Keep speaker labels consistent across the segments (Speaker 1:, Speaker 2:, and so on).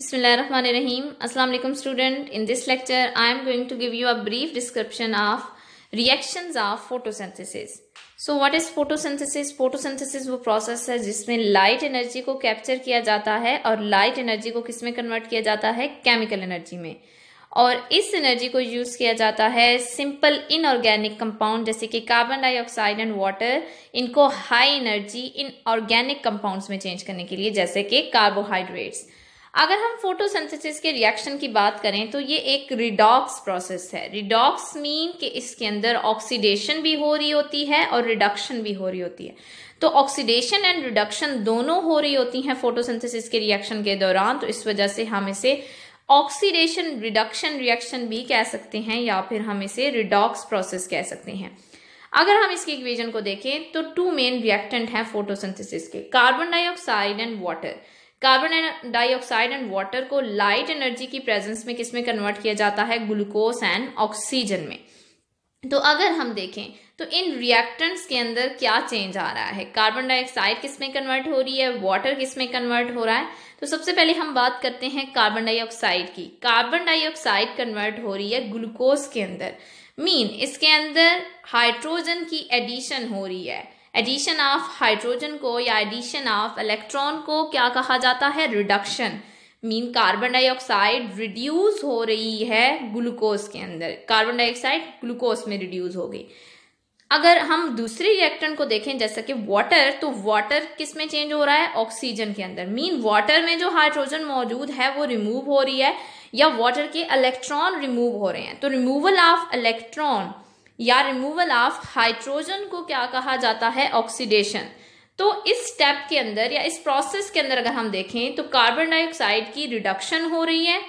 Speaker 1: बसमीम अल्लाम student in this lecture I am going to give you a brief description of reaction of photosynthesis so what is photosynthesis photosynthesis वो process है जिसमें light energy को capture किया जाता है और लाइट एनर्जी को किसमें कन्वर्ट किया जाता है केमिकल एनर्जी में और इस एनर्जी को यूज किया जाता है सिंपल इनऑर्गेनिक कंपाउंड जैसे कि कार्बन डाइऑक्साइड एंड वाटर इनको हाई एनर्जी इन ऑर्गेनिक कंपाउंड में चेंज करने के लिए जैसे कि कार्बोहाइड्रेट्स अगर हम फोटोसेंथिस के रिएक्शन की बात करें तो ये एक रिडॉक्स प्रोसेस है रिडॉक्स मीन कि इसके अंदर ऑक्सीडेशन भी हो रही होती है और रिडक्शन भी हो रही होती है तो ऑक्सीडेशन एंड रिडक्शन दोनों हो रही होती हैं फोटोसिंथेसिस के रिएक्शन के दौरान तो इस वजह से हम इसे ऑक्सीडेशन रिडक्शन रिएक्शन भी कह सकते हैं या फिर हम इसे रिडॉक्स प्रोसेस कह सकते हैं अगर हम इसके इक्वेजन को देखें तो टू मेन रिएक्टेंट हैं फोटोसिंथेसिस के carbon dioxide and water carbon dioxide and water को लाइट एनर्जी की प्रेजेंस में किसमें कन्वर्ट किया जाता है ग्लूकोज एंड ऑक्सीजन में तो अगर हम देखें तो इन रिएक्टेंट्स के अंदर क्या चेंज आ रहा है कार्बन डाइऑक्साइड किसमें कन्वर्ट हो रही है वाटर किस में कन्वर्ट हो रहा है तो सबसे पहले हम बात करते हैं कार्बन डाइऑक्साइड की कार्बन डाइऑक्साइड कन्वर्ट हो रही है ग्लूकोज के अंदर मीन इसके अंदर हाइड्रोजन की एडिशन हो रही है एडिशन ऑफ हाइड्रोजन को या एडिशन ऑफ इलेक्ट्रॉन को क्या कहा जाता है reduction mean carbon dioxide reduce हो रही है ग्लूकोज के अंदर कार्बन डाइऑक्साइड ग्लूकोज में रिड्यूस हो गई अगर हम दूसरे रिएक्टन को देखें जैसा कि वाटर तो वाटर किस में चेंज हो रहा है ऑक्सीजन के अंदर मीन वाटर में जो हाइड्रोजन मौजूद है वो रिमूव हो रही है या वाटर के इलेक्ट्रॉन रिमूव हो रहे हैं तो रिमूवल ऑफ इलेक्ट्रॉन या रिमूवल ऑफ हाइड्रोजन को क्या कहा जाता है ऑक्सीडेशन तो इस स्टेप के अंदर या इस प्रोसेस के अंदर अगर हम देखें तो कार्बन डाइऑक्साइड की रिडक्शन हो रही है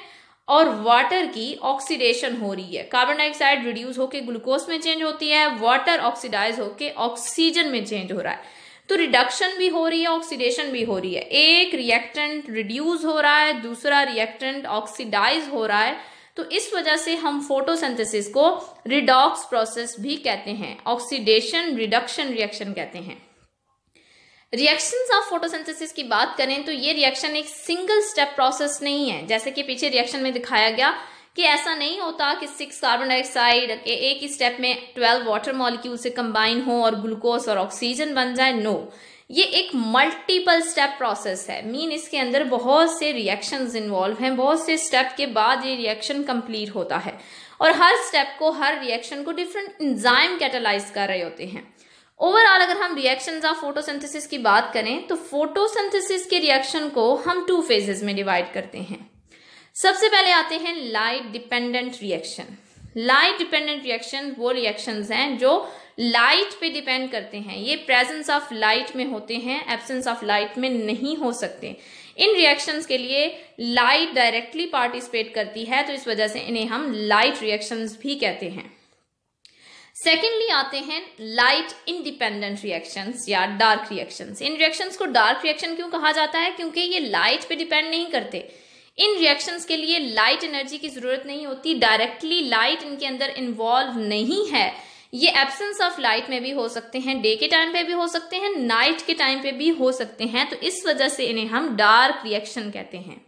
Speaker 1: और वाटर की ऑक्सीडेशन हो रही है कार्बन डाइऑक्साइड रिड्यूस होकर ग्लूकोज में चेंज होती है वाटर ऑक्सीडाइज होकर ऑक्सीजन में चेंज हो रहा है तो रिडक्शन भी हो रही है ऑक्सीडेशन भी हो रही है एक रिएक्टेंट रिड्यूस हो रहा है दूसरा रिएक्टेंट ऑक्सीडाइज हो रहा है तो इस वजह से हम फोटोसिंथेसिस को रिडॉक्स प्रोसेस भी कहते हैं ऑक्सीडेशन रिडक्शन रिएक्शन कहते हैं रिएक्शंस ऑफ फोटोसिंथेसिस की बात करें तो ये रिएक्शन एक सिंगल स्टेप प्रोसेस नहीं है जैसे कि पीछे रिएक्शन में दिखाया गया कि ऐसा नहीं होता कि सिक्स कार्बन डाइऑक्साइड एक ही स्टेप में ट्वेल्व वाटर मॉलिक्यूल से कंबाइन हो और ग्लूकोज और ऑक्सीजन बन जाए नो no. ये एक मल्टीपल स्टेप प्रोसेस है मीन इसके अंदर बहुत से रिएक्शंस इन्वॉल्व हैं बहुत से स्टेप के बाद ये रिएक्शन कंप्लीट होता है और हर स्टेप को हर रिएक्शन को डिफरेंट इंजाइम कैटेलाइज कर रहे होते हैं ओवरऑल अगर हम रिएक्शंस ऑफ फोटोसिंथेसिस की बात करें तो फोटोसिंथेसिस के रिएक्शन को हम टू फेजेस में डिवाइड करते हैं सबसे पहले आते हैं light dependent reaction light dependent reaction वो रिएक्शंस हैं जो लाइट पे डिपेंड करते हैं ये प्रेजेंस ऑफ लाइट में होते हैं एब्सेंस ऑफ लाइट में नहीं हो सकते इन रिएक्शंस के लिए लाइट डायरेक्टली पार्टिसिपेट करती है तो इस वजह से इन्हें हम लाइट रिएक्शंस भी कहते हैं सेकेंडली आते हैं लाइट इंडिपेंडेंट रिएक्शंस या डार्क रिएक्शंस इन रिएक्शंस को डार्क रिएक्शन क्यों कहा जाता है क्योंकि ये लाइट पे डिपेंड नहीं करते इन रिएक्शंस के लिए लाइट एनर्जी की ज़रूरत नहीं होती डायरेक्टली लाइट इनके अंदर इन्वॉल्व नहीं है ये एब्सेंस ऑफ लाइट में भी हो सकते हैं डे के टाइम पे भी हो सकते हैं नाइट के टाइम पे भी हो सकते हैं तो इस वजह से इन्हें हम डार्क रिएक्शन कहते हैं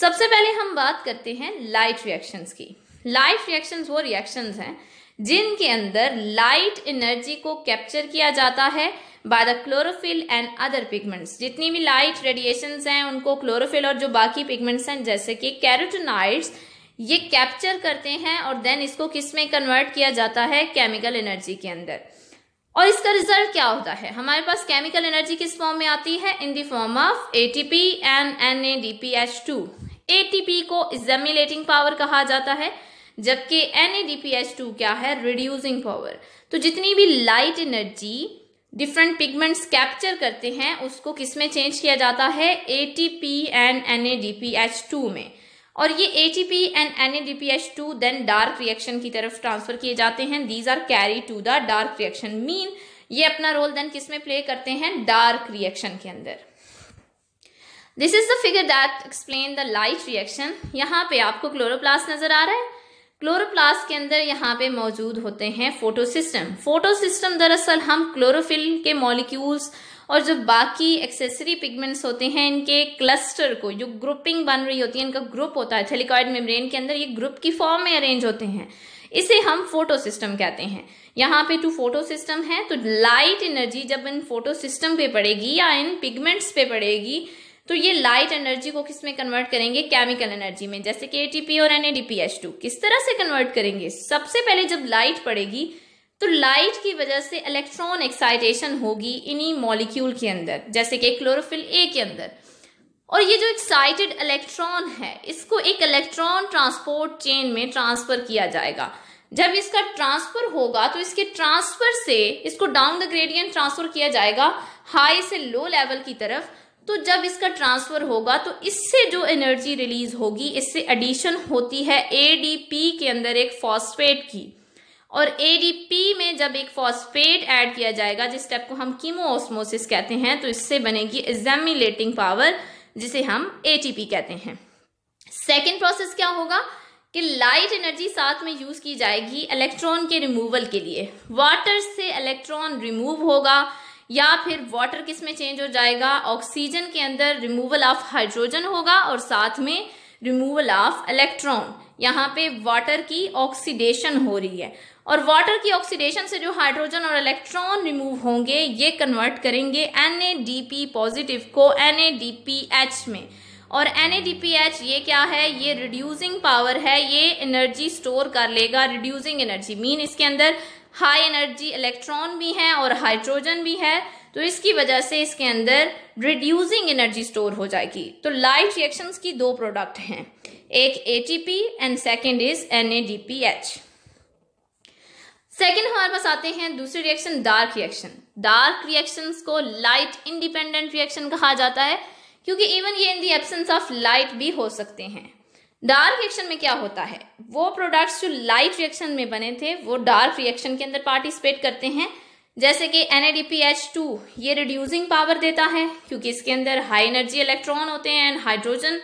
Speaker 1: सबसे पहले हम बात करते हैं लाइट रिएक्शंस की लाइट रिएक्शंस वो रिएक्शंस हैं जिनके अंदर लाइट एनर्जी को कैप्चर किया जाता है by the chlorophyll and other pigments जितनी भी लाइट रेडिएशंस हैं उनको क्लोरोफिल और जो बाकी पिगमेंट्स हैं जैसे कि कैरोटोनाइड्स ये कैप्चर करते हैं और देन इसको किस में कन्वर्ट किया जाता है केमिकल एनर्जी के अंदर और इसका रिजल्ट क्या होता है हमारे पास केमिकल एनर्जी किस फॉर्म में आती है in the form of ATP and A ATP को इजेमिलेटिंग पावर कहा जाता है जबकि टू क्या है रिड्यूसिंग पावर तो जितनी भी light energy different pigments capture करते हैं उसको किस में चेंज किया जाता है A T P and two में और ये A T P and N A D P H two then dark reaction की तरफ ट्रांसफर किए जाते हैं these are carry to the dark reaction mean ये अपना रोल देन किस में प्ले करते हैं डार्क रिएक्शन के अंदर this is the figure that explain the light reaction यहाँ पे आपको क्लोरोप्लास्ट नजर आ रहा है क्लोरोप्लास्ट के अंदर यहाँ पे मौजूद होते हैं फोटोसिस्टम फोटोसिस्टम दरअसल हम क्लोरोफिल के मॉलिक्यूल्स और जो बाकी एक्सेसरी पिगमेंट्स होते हैं इनके क्लस्टर को जो ग्रुपिंग बन रही होती है इनका ग्रुप होता है थेलिकॉइड मेम्ब्रेन के अंदर ये ग्रुप की फॉर्म में अरेंज होते हैं इसे हम फोटो सिस्टम कहते हैं यहाँ पे टू फोटो सिस्टम है तो लाइट एनर्जी जब इन फोटो सिस्टम पे पड़ेगी या इन पिगमेंट्स पे पड़ेगी तो ये लाइट एनर्जी को किस में कन्वर्ट करेंगे केमिकल एनर्जी में जैसे कि एटीपी और एनएडीपीएच2 किस तरह से कन्वर्ट करेंगे सबसे पहले जब लाइट पड़ेगी तो लाइट की वजह से इलेक्ट्रॉन एक्साइटेशन होगी इन्हीं मॉलिक्यूल के अंदर जैसे कि क्लोरोफिल ए के अंदर और ये जो एक्साइटेड इलेक्ट्रॉन है इसको एक इलेक्ट्रॉन ट्रांसपोर्ट चेन में ट्रांसफर किया जाएगा जब इसका ट्रांसफर होगा तो इसके ट्रांसफर से इसको डाउन द ग्रेडियंट ट्रांसफर किया जाएगा हाई से लो लेवल की तरफ तो जब इसका ट्रांसफर होगा तो इससे जो एनर्जी रिलीज होगी इससे एडिशन होती है एडीपी के अंदर एक फॉस्फेट की और एडीपी में जब एक फॉस्फेट ऐड किया जाएगा जिस स्टेप को हम कीमोओस्मोसिस कहते हैं तो इससे बनेगी एग्जामिलेटिंग पावर जिसे हम एटीपी कहते हैं सेकेंड प्रोसेस क्या होगा कि लाइट एनर्जी साथ में यूज की जाएगी इलेक्ट्रॉन के रिमूवल के लिए वाटर से इलेक्ट्रॉन रिमूव होगा या फिर वाटर किस में चेंज हो जाएगा ऑक्सीजन के अंदर रिमूवल ऑफ हाइड्रोजन होगा और साथ में रिमूवल ऑफ इलेक्ट्रॉन यहाँ पे वाटर की ऑक्सीडेशन हो रही है और वाटर की ऑक्सीडेशन से जो हाइड्रोजन और इलेक्ट्रॉन रिमूव होंगे ये कन्वर्ट करेंगे एन पॉजिटिव को एन में और एन ये क्या है ये रिड्यूसिंग पावर है ये एनर्जी स्टोर कर लेगा रिड्यूसिंग एनर्जी मीन इसके अंदर हाई एनर्जी इलेक्ट्रॉन भी हैं और हाइड्रोजन भी है तो इसकी वजह से इसके अंदर रिड्यूसिंग एनर्जी स्टोर हो जाएगी तो लाइट रिएक्शंस की दो प्रोडक्ट हैं एक ATP and second is NADPH second हमारे पास आते हैं दूसरे reaction dark reaction dark reactions को लाइट इंडिपेंडेंट रिएक्शन कहा जाता है क्योंकि इवन ये in the absence of light भी हो सकते हैं डार्क रिएक्शन में क्या होता है वो प्रोडक्ट्स जो लाइट रिएक्शन में बने थे वो डार्क रिएक्शन के अंदर पार्टिसिपेट करते हैं जैसे कि एन ये रिड्यूसिंग पावर देता है क्योंकि इसके अंदर हाई एनर्जी इलेक्ट्रॉन होते हैं and hydrogen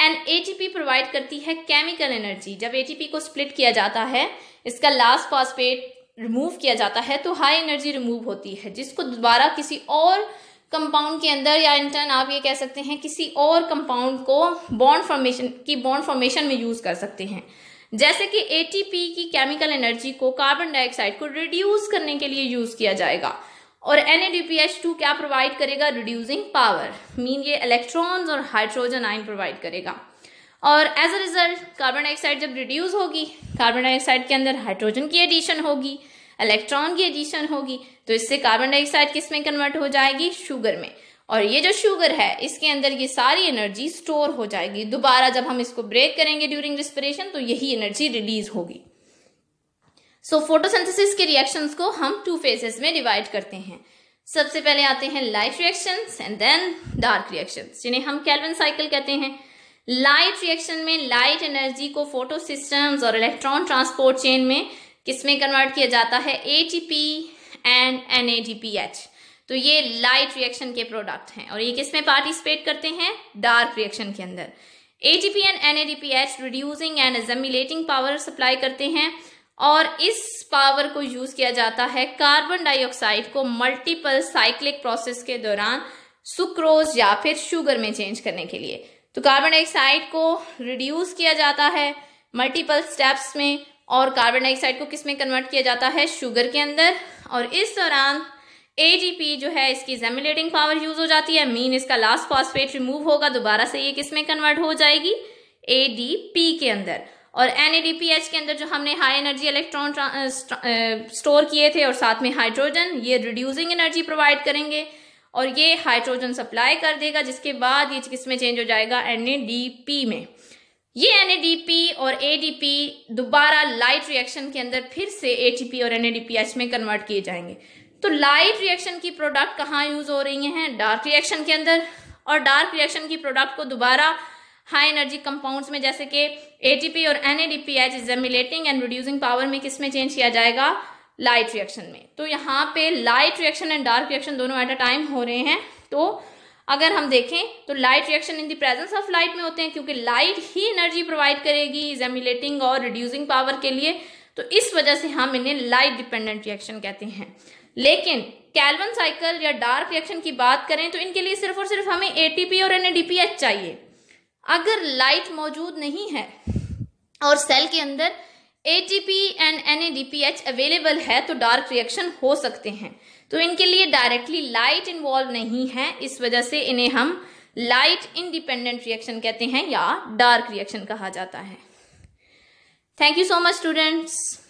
Speaker 1: and ATP provide करती है केमिकल एनर्जी जब एटीपी को स्प्लिट किया जाता है इसका लास्ट फॉस्फेट रिमूव किया जाता है तो हाई एनर्जी रिमूव होती है जिसको दोबारा किसी और कंपाउंड के अंदर या इंटर्न आप ये कह सकते हैं किसी और कंपाउंड को बॉन्ड फॉर्मेशन की बॉन्ड फॉर्मेशन में यूज़ कर सकते हैं जैसे कि एटीपी की केमिकल एनर्जी को कार्बन डाइऑक्साइड को रिड्यूस करने के लिए यूज किया जाएगा और एन क्या प्रोवाइड करेगा रिड्यूसिंग पावर मीन ये इलेक्ट्रॉन्स और हाइड्रोजन आइन प्रोवाइड करेगा और as a result carbon dioxide जब रिड्यूस होगी कार्बन डाइऑक्साइड के अंदर हाइड्रोजन की एडिशन होगी इलेक्ट्रॉन की एडिशन होगी तो इससे कार्बन डाइऑक्साइड किस में कन्वर्ट हो जाएगी शुगर में और ये जो शुगर है इसके अंदर ये सारी एनर्जी स्टोर हो जाएगी दोबारा जब हम इसको ब्रेक करेंगे ड्यूरिंग रिस्पिरेशन तो यही एनर्जी रिलीज होगी सो so, फोटोसिंथेसिस के रिएक्शंस को हम टू फेजेस में डिवाइड करते हैं सबसे पहले आते हैं light reactions and then dark reactions जिन्हें हम कैलवन साइकिल कहते हैं लाइट रिएक्शन में लाइट एनर्जी को फोटो और इलेक्ट्रॉन ट्रांसपोर्ट चेन में किसमें कन्वर्ट किया जाता है एटीपी एंड एच तो ये लाइट रिएक्शन के प्रोडक्ट हैं और ये किस में पार्टिसिपेट करते हैं डार्क रिएक्शन के अंदर ATP and NADPH reducing and assimilating power supply करते हैं और इस पावर को यूज किया जाता है कार्बन डाइऑक्साइड को मल्टीपल साइक्लिक प्रोसेस के दौरान सुक्रोज या फिर शुगर में चेंज करने के लिए तो कार्बन डाइऑक्साइड को रिड्यूस किया जाता है मल्टीपल स्टेप्स में और कार्बन डाइऑक्साइड को किस में कन्वर्ट किया जाता है शुगर के अंदर और इस दौरान ए जो है इसकी जेमिलेटिंग पावर यूज हो जाती है मीन इसका लास्ट फॉस्फेट रिमूव होगा दोबारा से ये किसमें कन्वर्ट हो जाएगी एडीपी के अंदर और एन के अंदर जो हमने हाई एनर्जी इलेक्ट्रॉन स्टोर किए थे और साथ में हाइड्रोजन ये रिड्यूसिंग एनर्जी प्रोवाइड करेंगे और ये हाइड्रोजन सप्लाई कर देगा जिसके बाद ये किसमें चेंज हो जाएगा एनएडीपी में ये एन और एडीपी दोबारा लाइट रिएक्शन के अंदर फिर से ए और एन में कन्वर्ट किए जाएंगे तो लाइट रिएक्शन की प्रोडक्ट कहाँ यूज़ हो रही हैं डार्क रिएक्शन के अंदर और डार्क रिएक्शन की प्रोडक्ट को दोबारा हाई एनर्जी कंपाउंड्स में जैसे कि एटीपी और NADPH is assimilating and reducing power में किस में चेंज किया जाएगा लाइट रिएक्शन में तो यहाँ पे light reaction and dark reaction दोनों एट अ टाइम हो रहे हैं तो अगर हम देखें तो light reaction in the presence of light में होते हैं क्योंकि लाइट ही एनर्जी प्रोवाइड करेगी जेमिलेटिंग और रिड्यूसिंग पावर के लिए तो इस वजह से हम इन्हें लाइट डिपेंडेंट रिएक्शन कहते हैं लेकिन कैल्वन साइकिल या डार्क रिएक्शन की बात करें तो इनके लिए सिर्फ और सिर्फ हमें एटीपी और एनएडीपीएच चाहिए अगर लाइट मौजूद नहीं है और सेल के अंदर एटीपी एंड एनएडीपीएच अवेलेबल है तो डार्क रिएक्शन हो सकते हैं तो इनके लिए डायरेक्टली लाइट इन्वॉल्व नहीं है इस वजह से इन्हें हम लाइट इंडिपेंडेंट रिएक्शन कहते हैं या डार्क रिएक्शन कहा जाता है thank you so much students